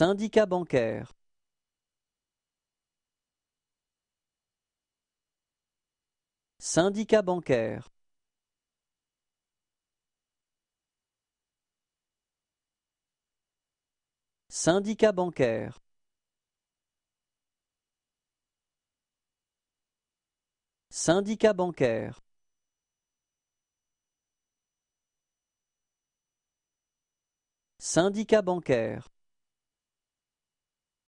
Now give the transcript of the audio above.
Syndicat bancaire Syndicat bancaire Syndicat bancaire Syndicat bancaire Syndicat bancaire